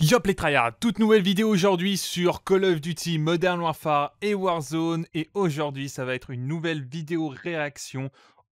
Yop les toute nouvelle vidéo aujourd'hui sur Call of Duty Modern Warfare et Warzone et aujourd'hui ça va être une nouvelle vidéo réaction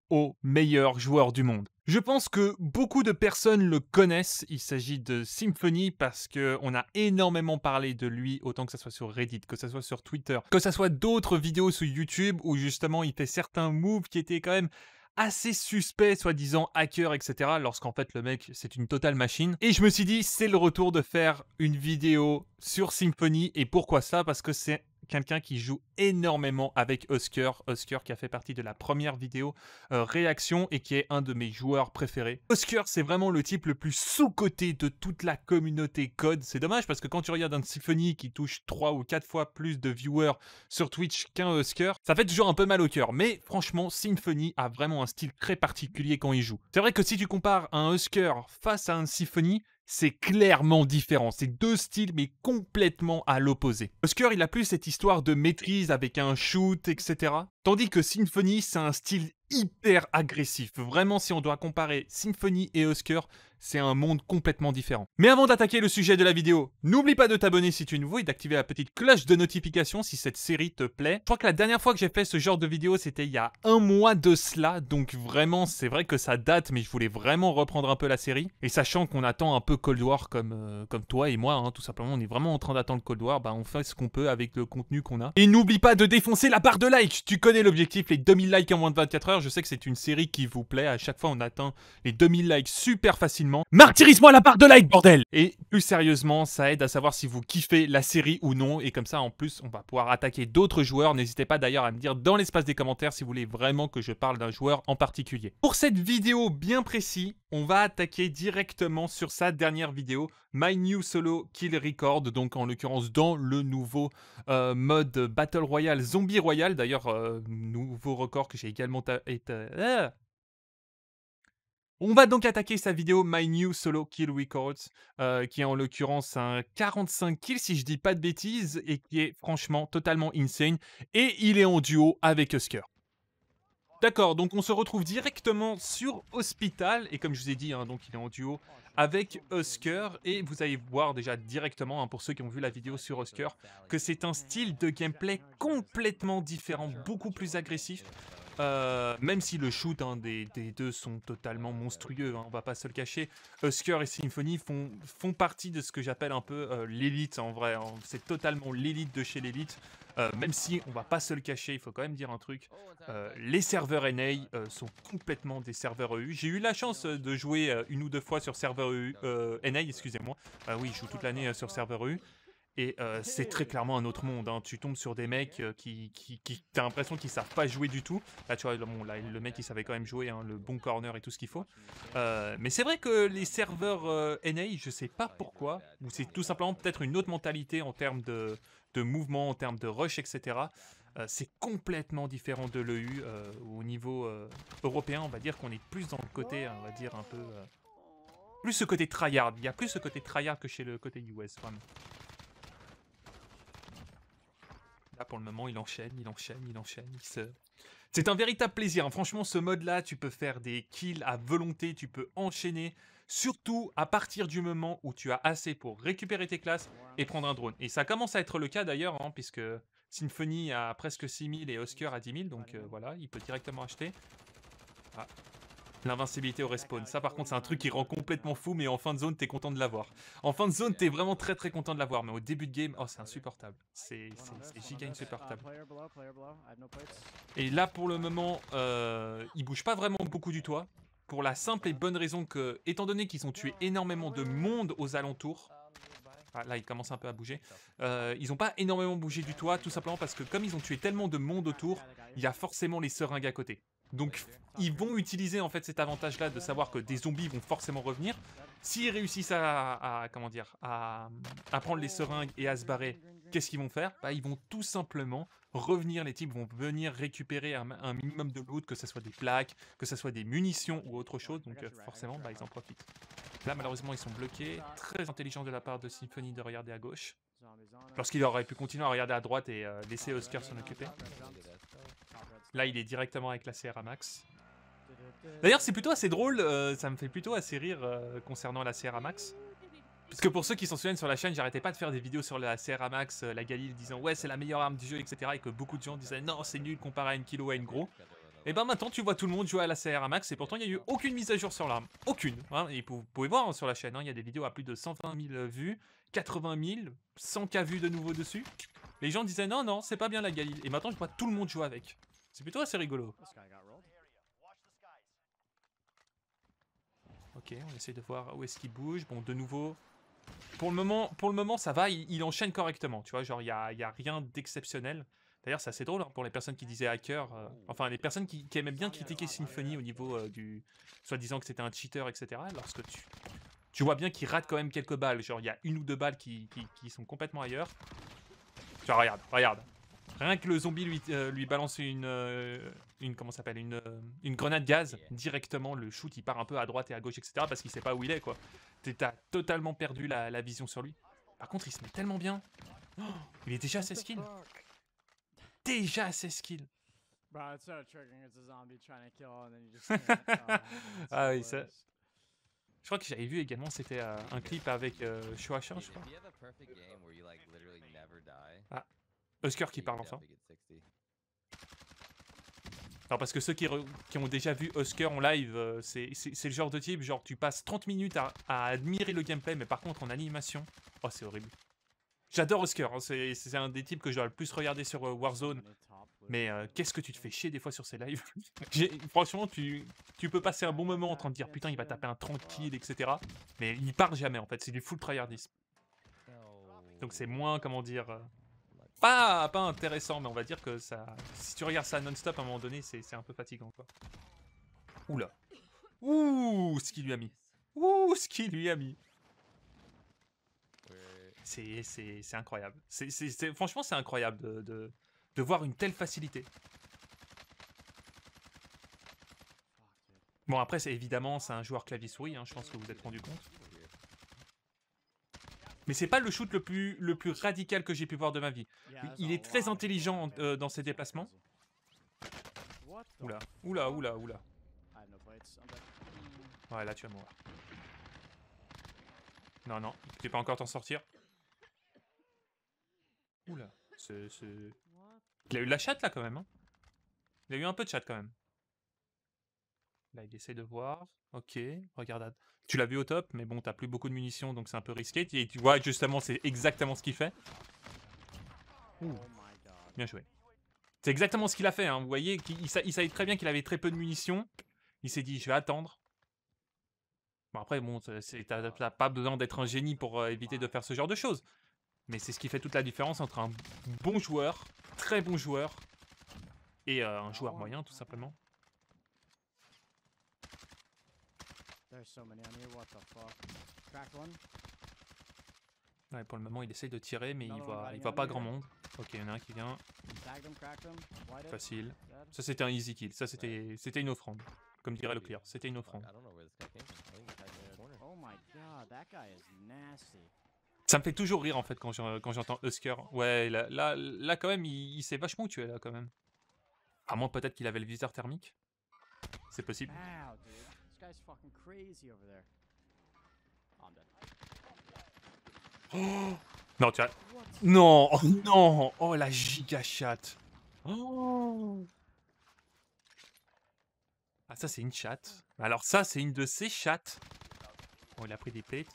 aux meilleurs joueurs du monde. Je pense que beaucoup de personnes le connaissent, il s'agit de Symphony parce qu'on a énormément parlé de lui, autant que ce soit sur Reddit, que ce soit sur Twitter, que ce soit d'autres vidéos sur YouTube où justement il fait certains moves qui étaient quand même assez suspect, soi-disant hacker, etc. Lorsqu'en fait, le mec, c'est une totale machine. Et je me suis dit, c'est le retour de faire une vidéo sur Symfony. Et pourquoi ça Parce que c'est quelqu'un qui joue énormément avec Oscar. Oscar qui a fait partie de la première vidéo euh, réaction et qui est un de mes joueurs préférés. Oscar, c'est vraiment le type le plus sous-coté de toute la communauté code. C'est dommage parce que quand tu regardes un Symphony qui touche 3 ou 4 fois plus de viewers sur Twitch qu'un Oscar, ça fait toujours un peu mal au cœur. Mais franchement, Symphony a vraiment un style très particulier quand il joue. C'est vrai que si tu compares un Oscar face à un Symphony, c'est clairement différent. C'est deux styles, mais complètement à l'opposé. Oscar, il a plus cette histoire de maîtrise avec un shoot, etc. Tandis que Symphony, c'est un style hyper agressif. Vraiment, si on doit comparer Symphony et Oscar, c'est un monde complètement différent. Mais avant d'attaquer le sujet de la vidéo, n'oublie pas de t'abonner si tu es nouveau et d'activer la petite cloche de notification si cette série te plaît. Je crois que la dernière fois que j'ai fait ce genre de vidéo, c'était il y a un mois de cela, donc vraiment, c'est vrai que ça date, mais je voulais vraiment reprendre un peu la série. Et sachant qu'on attend un peu Cold War comme, euh, comme toi et moi, hein, tout simplement, on est vraiment en train d'attendre Cold War, bah on fait ce qu'on peut avec le contenu qu'on a. Et n'oublie pas de défoncer la barre de likes Tu connais l'objectif, les 2000 likes en moins de 24 heures, je sais que c'est une série qui vous plaît, à chaque fois on atteint les 2000 likes super facilement martyrise moi à la part de like, bordel Et plus sérieusement, ça aide à savoir si vous kiffez la série ou non, et comme ça, en plus, on va pouvoir attaquer d'autres joueurs. N'hésitez pas d'ailleurs à me dire dans l'espace des commentaires si vous voulez vraiment que je parle d'un joueur en particulier. Pour cette vidéo bien précise, on va attaquer directement sur sa dernière vidéo, My New Solo Kill Record, donc en l'occurrence dans le nouveau euh, mode Battle Royale, Zombie Royale, d'ailleurs, euh, nouveau record que j'ai également... été... On va donc attaquer sa vidéo My New Solo Kill Records, euh, qui est en l'occurrence un 45 kills si je dis pas de bêtises, et qui est franchement totalement insane. Et il est en duo avec Oscar. D'accord, donc on se retrouve directement sur Hospital, et comme je vous ai dit, hein, donc il est en duo avec Oscar et vous allez voir déjà directement, hein, pour ceux qui ont vu la vidéo sur Oscar que c'est un style de gameplay complètement différent, beaucoup plus agressif, euh, même si le shoot hein, des, deux sont totalement monstrueux, hein, on va pas se le cacher, Husker euh, et Symphony font, font partie de ce que j'appelle un peu euh, l'élite en vrai. Hein. C'est totalement l'élite de chez l'élite. même si on va pas se le cacher, il faut quand même dire un truc. les serveurs NA sont complètement des serveurs EU. J'ai eu la chance de jouer une ou deux fois sur serveur e EU, NA, excusez-moi. Ah oui, je joue toute l'année sur serveur EU. Et euh, ah c'est très clairement un autre monde. Hein. Tu tombes sur des mecs euh, qui, qui, qui t'as l'impression qu'ils savent pas jouer du tout. Là, tu vois, le mec, il savait quand même jouer hein, le bon corner et tout ce qu'il faut. Euh, mais c'est vrai que les serveurs NA, je sais pas pourquoi, ou c'est tout simplement peut-être une autre mentalité en termes de, de mouvement, en termes de rush, etc. c'est complètement différent de l'EU. au niveau européen, on va dire qu'on est plus dans le côté, hein, on va dire, un peu plus ce côté tryhard. Il y a plus ce côté tryhard que chez le côté US, vraiment pour le moment, il enchaîne, il enchaîne, il enchaîne. Il se... C'est un véritable plaisir. Hein. Franchement, ce mode-là, tu peux faire des kills à volonté, tu peux enchaîner. Surtout à partir du moment où tu as assez pour récupérer tes classes et prendre un drone. Et ça commence à être le cas d'ailleurs, hein, puisque Symphony a presque 6000 et Oscar a 10 000, donc euh, voilà, il peut directement acheter. Ah, L'invincibilité au respawn. Ça, par contre, c'est un truc qui rend complètement fou, mais en fin de zone, t'es content de l'avoir. En fin de zone, t'es vraiment très très content de l'avoir, mais au début de game, oh, c'est insupportable. C'est giga insupportable. Et là, pour le moment, ils euh, il bouge pas vraiment beaucoup du toit. Pour la simple et bonne raison que, étant donné qu'ils ont tué énormément de monde aux alentours, ah, là, ils commencent un peu à bouger. Euh, ils n'ont pas énormément bougé du toit, tout simplement parce que comme ils ont tué tellement de monde autour, il y a forcément les seringues à côté. Donc ils vont utiliser en fait cet avantage-là de savoir que des zombies vont forcément revenir. S'ils réussissent à, comment dire, à, prendre les seringues et à se barrer, qu'est-ce qu'ils vont faire bah, Ils vont tout simplement revenir, les types vont venir récupérer un, minimum de loot, que ce soit des plaques, que ce soit des munitions ou autre chose, donc euh, forcément bah, ils en profitent. Là malheureusement ils sont bloqués, très intelligent de la part de Symphony de regarder à gauche. Lorsqu'il aurait pu continuer à regarder à droite et euh, laisser ah, Oscar s'en occuper. Là, il est directement avec la CRA Max. D'ailleurs, c'est plutôt assez drôle, euh, ça me fait plutôt assez rire euh, concernant la CRA Max. Puisque pour ceux qui s'en souviennent sur la chaîne, j'arrêtais pas de faire des vidéos sur la CRA Max, la Galil, disant ouais, c'est la meilleure arme du jeu, etc. Et que beaucoup de gens disaient non, c'est nul comparé à une kilo à une gros. Et eh ben maintenant, tu vois tout le monde jouer à la CRA Max et pourtant, il n'y a eu aucune mise à jour sur l'arme. Aucune. Hein. Et vous pouvez voir hein, sur la chaîne, hein, il y a des vidéos à plus de 120 000 vues, 80 000, sans qu'à vu de nouveau dessus. Les gens disaient non, non, c'est pas bien la Galil. Et maintenant, je vois tout le monde jouer avec. C'est plutôt assez rigolo. Ok, on essaie de voir où est-ce qu'il bouge. Bon, de nouveau, pour le moment, pour le moment ça va, il, enchaîne correctement. Tu vois, genre, il n'y a, y a, rien d'exceptionnel. D'ailleurs, c'est assez drôle hein, pour les personnes qui disaient hacker. Euh, enfin, les personnes qui, qui aimaient bien critiquer Symphony au niveau euh, du. soi-disant que c'était un cheater, etc. Lorsque tu, tu vois bien qu'il rate quand même quelques balles. Genre, il y a une ou deux balles qui, qui, sont complètement ailleurs. Tu regardes, regarde, regarde. Rien que le zombie lui, euh, lui balance une, euh, une comment s'appelle une, euh, une grenade gaz directement, le shoot il part un peu à droite et à gauche, etc. Parce qu'il sait pas où il est quoi. T'as totalement perdu la, la, vision sur lui. Par contre, il se met tellement bien. Oh, il est déjà à ses skills. Déjà à ses skills. Bah, ah oui, c'est... Je crois que j'avais vu également, c'était euh, un clip avec euh, je crois. Ah, Oscar qui parle enfin. Alors parce que ceux qui, ont déjà vu Oscar en live, euh, c'est le genre de type, genre tu passes 30 minutes à, admirer le gameplay, mais par contre en animation, oh c'est horrible. J'adore Oscar, hein, c'est un des types que je dois le plus regarder sur euh, Warzone mais euh, euh, qu'est-ce que tu te fais chier des fois sur ces lives Franchement, tu, peux passer un bon moment en train de dire putain, il va taper un euh, tranquille, etc. Mais il part jamais en fait, c'est du full tryhardisme. Oh. Donc c'est moins, comment dire. Pas, intéressant, mais on va dire que ça. Si tu regardes ça non-stop à un moment donné, c'est un peu fatigant quoi. Oula. Ouh, ce qu'il lui a mis. Ouh, ce qu'il lui a mis. C'est incroyable. franchement, c'est incroyable de, de voir une telle facilité. Bon après c'est évidemment c'est un joueur clavier souris, hein, je pense que vous vous êtes rendu compte. Mais c'est pas le shoot le plus, le plus radical que j'ai pu voir de ma vie. Il est très intelligent euh, dans ses déplacements. Oula, oula, oula, oula. Ah, ouais là tu vas mourir. Non, non, tu peux pas encore t'en sortir. Oula, c'est... Il a eu de la chatte là quand même. Hein. il a eu un peu de chatte quand même. Là, il essaie de voir. Ok, regarde. Tu l'as vu au top, mais bon, t'as plus beaucoup de munitions, donc c'est un peu risqué. Et tu vois, justement, c'est exactement ce qu'il fait. Ouh. Bien joué. C'est exactement ce qu'il a fait. Hein. Vous voyez, il, savait très bien qu'il avait très peu de munitions. Il s'est dit, je vais attendre. Bon, après, bon, t'as pas besoin d'être un génie pour euh, éviter de faire ce genre de choses. Mais c'est ce qui fait toute la différence entre un bon joueur, très bon joueur, et euh, un joueur moyen, tout simplement. pour le moment, il essaye de tirer, mais il voit, il voit pas grand monde. Ok, il y en a un qui vient. Facile. Ça, c'était un easy kill. Ça, c'était une offrande. Comme dirait le clear. c'était une offrande. Oh my god, that guy is nasty. Ça me fait toujours rire en fait quand j'entends Husker. Ouais, là, là, quand même, il, sait vachement où tu es, là quand même. À moins peut-être qu'il avait le viseur thermique. C'est possible. Oh, non, tu as... Non, oh, non, oh la giga chatte. Oh. Ah ça c'est une chatte. Alors ça c'est une de ces chattes. Bon, oh, il a pris des plaies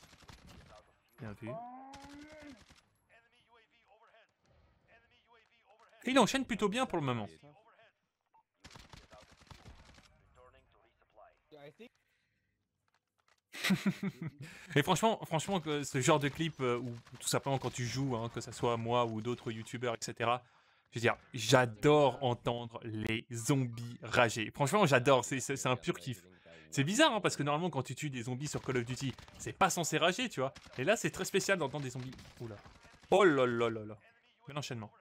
il enchaîne plutôt bien pour le moment. Et franchement, franchement, ce genre de clip euh, où tout simplement quand tu joues, hein, que ce soit moi ou d'autres youtubeurs, etc. Je veux dire, j'adore entendre les zombies rager. Franchement, j'adore, c'est un pur kiff. C'est bizarre, hein, parce que normalement, quand tu tues des zombies sur Call of Duty, c'est pas censé rager, tu vois. Et là, c'est très spécial d'entendre des zombies. Oula. Oh là là là là. Quel enchaînement.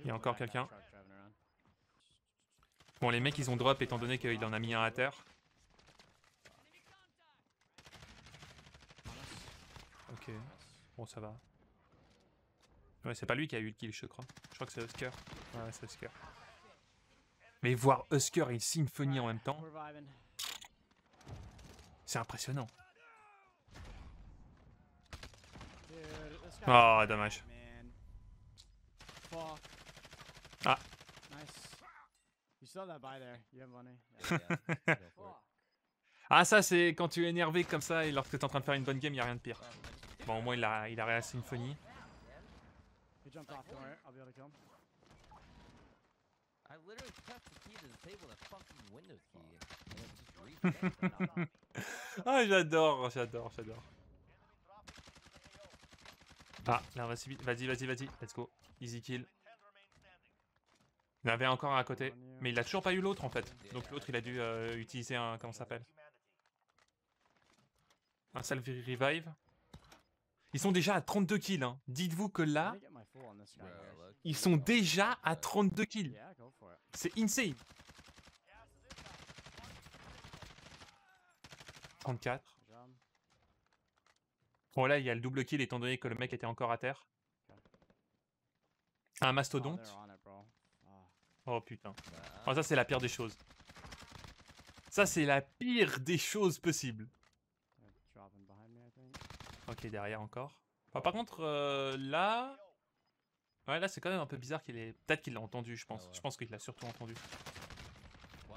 Il y a encore quelqu'un. Bon, les mecs, ils ont drop étant donné qu'il en a mis un à terre. Ok. Bon, ça va. Ouais, c'est pas lui qui a eu le kill, je crois. Je crois que c'est Oscar. Ouais, c'est Oscar. Mais voir Oscar et Symphony en même temps. C'est impressionnant. Oh, dommage. Ah. ah, ça, c'est quand tu es énervé comme ça et lorsque tu es en train de faire une bonne game, il a rien de pire. Bon, au moins, il a, il a réassé une phonie ah j'adore, j'adore, j'adore. Ah, là vas-y, vas-y, vas-y, vas-y, let's go. Easy kill. Il y avait encore un à côté, mais il a toujours pas eu l'autre en fait. Donc l'autre il a dû euh, utiliser un, comment ça s'appelle Un salve revive. Ils sont déjà à 32 kills, hein. Dites-vous que là, ils sont déjà à 32 kills. C'est insane 34. Bon là, il y a le double kill étant donné que le mec était encore à terre. Un mastodonte. Oh putain. Oh, ça, c'est la pire des choses. Ça, c'est la pire des choses possibles. Ok, derrière encore. par contre, euh, là... Ouais, là c'est quand même un peu bizarre qu'il Ait... Peut-être qu'il l'a entendu, je pense. Ah je pense qu'il l'a surtout entendu.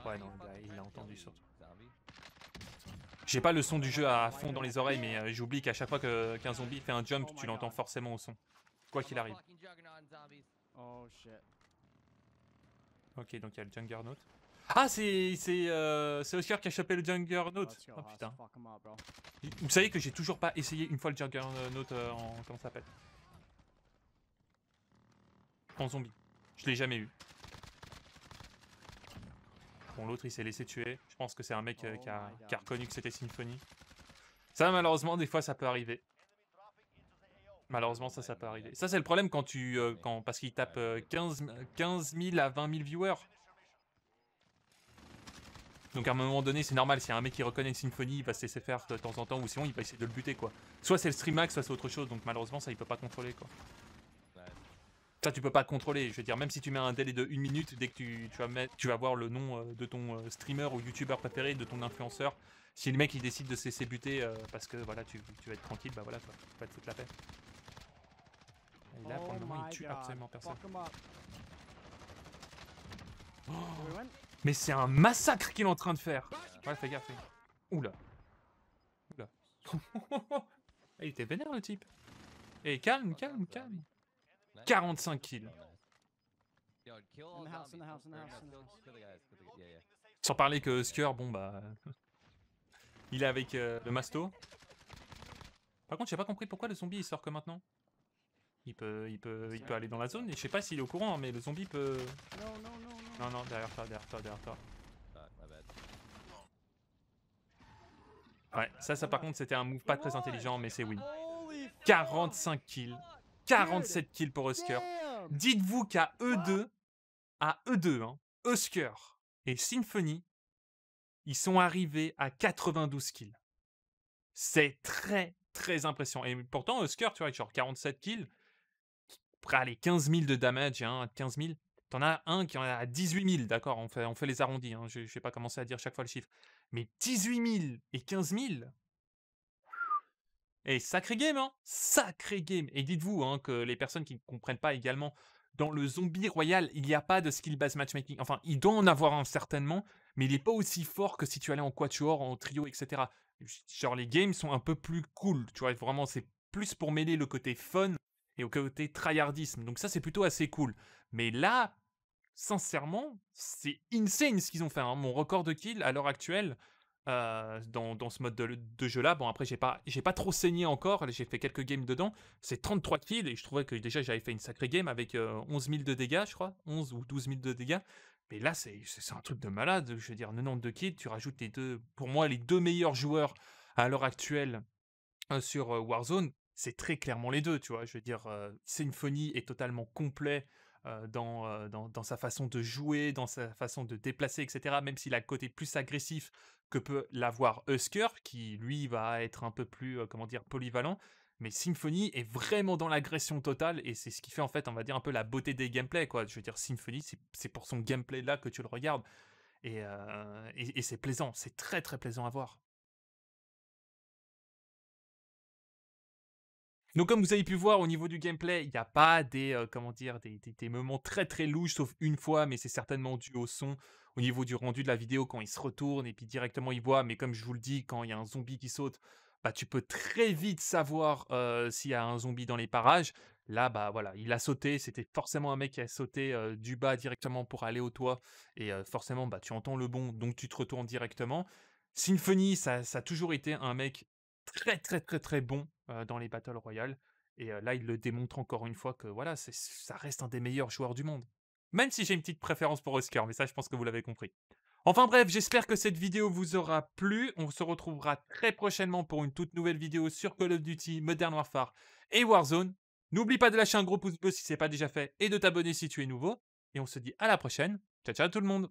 Ouais, non, il l'a entendu surtout. J'ai pas le son du jeu à fond dans les oreilles, mais euh, j'oublie qu'à chaque fois qu'un zombie fait un jump, tu l'entends forcément au son. Quoi qu'il arrive. Oh, ok, donc il y a le Juggernaut. Ah, c'est euh, Oscar qui a chopé le Juggernaut. Oh ah, putain. Vous savez que j'ai toujours pas essayé une fois le note euh, en. Comment ça s'appelle zombie. Je l'ai jamais eu. Bon, l'autre, il s'est laissé tuer. Je pense que c'est un mec euh, oh qui, a, reconnu que c'était Symphonie. Ça, malheureusement, des fois, ça peut arriver. Malheureusement, ça, ça peut arriver. Ça, c'est le problème quand tu... Euh, quand, parce qu'il tape 15, 15 000 à 20 000 viewers. Donc à un moment donné, c'est normal, s'il y un mec qui reconnaît une symphonie, il va se laisser faire de temps en temps, ou sinon il va essayer de le buter quoi. Soit c'est le streamax, soit c'est autre chose, donc malheureusement ça il peut pas contrôler quoi ça tu peux pas contrôler. Je veux dire, même si tu mets un délai de une minute, dès que tu, vas, tu vas voir le nom euh, de ton euh, streamer ou youtubeur préféré, de ton influenceur, si le mec il décide de se laisser buter euh, parce que voilà, tu, vas être tranquille, bah voilà, quoi, tu vas te foutre la paix. Et là, pour le oh moment, il tue absolument personne. Oh Mais c'est un massacre qu'il est en train de faire Ouais, fais gaffe. Oula. Oula. il était vénère, le type. Et eh, calme, calme, calme. 45 kills. Sans parler que Skur bon bah... Il est avec euh, le masto. Par contre, j'ai pas compris pourquoi le zombie il sort que maintenant. Il peut, il peut, il peut aller dans la zone et je sais pas s'il est au courant, hein, mais le zombie peut. Non, non, non, non. Non, non, derrière toi, derrière toi, derrière toi. Ah, ouais, ça, ça par ah. contre, c'était un move pas très intelligent, mais c'est win. 45 kills. 47 kills pour Oscar. Dites-vous qu'à E2, à E2, hein, Husker et Symphony, ils sont arrivés à 92 kills. C'est très, très impressionnant. Et pourtant, Oscar, tu vois, genre 47 kills, allez, 15 000 de damage, 15 hein, 000. T'en as un qui en a 18 000, d'accord on fait, on fait les arrondis, hein, je ne vais pas commencer à dire chaque fois le chiffre. Mais 18 000 et 15 000, et sacré game, hein Sacré game Et dites-vous hein, que les personnes qui ne comprennent pas également, dans le zombie royal, il n'y a pas de skill base matchmaking. Enfin, il doit en avoir un certainement, mais il n'est pas aussi fort que si tu allais en quatuor, en trio, etc. Genre, les games sont un peu plus cool, tu vois, vraiment, c'est plus pour mêler le côté fun et au côté tryhardisme. Donc ça, c'est plutôt assez cool. Mais là, sincèrement, c'est insane ce qu'ils ont fait. Hein. Mon record de kill à l'heure actuelle, euh, dans, ce mode de, jeu-là. Bon, après, j'ai pas, j'ai trop saigné encore, j'ai fait quelques games dedans. C'est 33 kills et je trouvais que déjà j'avais fait une sacrée game avec 11 euh, 000 de dégâts, je crois, 11 ou 12 000 de dégâts. Mais là, c'est, c'est un truc de malade. Je veux dire, 92 kills, tu rajoutes les deux, pour moi, les deux meilleurs joueurs à l'heure actuelle euh, sur Warzone. C'est très clairement les deux, tu vois. Je veux dire, Symphony est totalement complet euh, euh, dans, sa façon de jouer, dans sa façon de déplacer, etc. Même s'il a le côté plus agressif que peut l'avoir Husker, qui lui va être un peu plus, euh, comment dire, polyvalent. Mais Symphony est vraiment dans l'agression totale et c'est ce qui fait en fait, on va dire, un peu la beauté des gameplays. Quoi. Je veux dire, Symphony, c'est pour son gameplay là que tu le regardes. et c'est plaisant, c'est très très plaisant à voir. Donc comme vous avez pu voir au niveau du gameplay, il n'y a pas des euh, comment dire des, moments très très louches sauf une fois, mais c'est certainement dû au son, au niveau du rendu de la vidéo quand il se retourne et puis directement il voit. Mais comme je vous le dis, quand il y a un zombie qui saute, bah tu peux très vite savoir euh, s'il y a un zombie dans les parages. Là bah voilà, il a sauté, c'était forcément un mec qui a sauté euh, du bas directement pour aller au toit et forcément bah tu entends le bond donc tu te retournes directement. Symphony, ça a toujours été un mec très très très très bon dans les Battle Royale. Et là, il le démontre encore une fois que voilà, ça reste un des meilleurs joueurs du monde. Même si j'ai une petite préférence pour Oscar, mais ça, je pense que vous l'avez compris. Enfin bref, j'espère que cette vidéo vous aura plu. On se retrouvera très prochainement pour une toute nouvelle vidéo sur Call of Duty, Modern Warfare et Warzone. N'oublie pas de lâcher un gros pouce bleu si ce n'est pas déjà fait et de t'abonner si tu es nouveau. Et on se dit à la prochaine. Ciao ciao tout le monde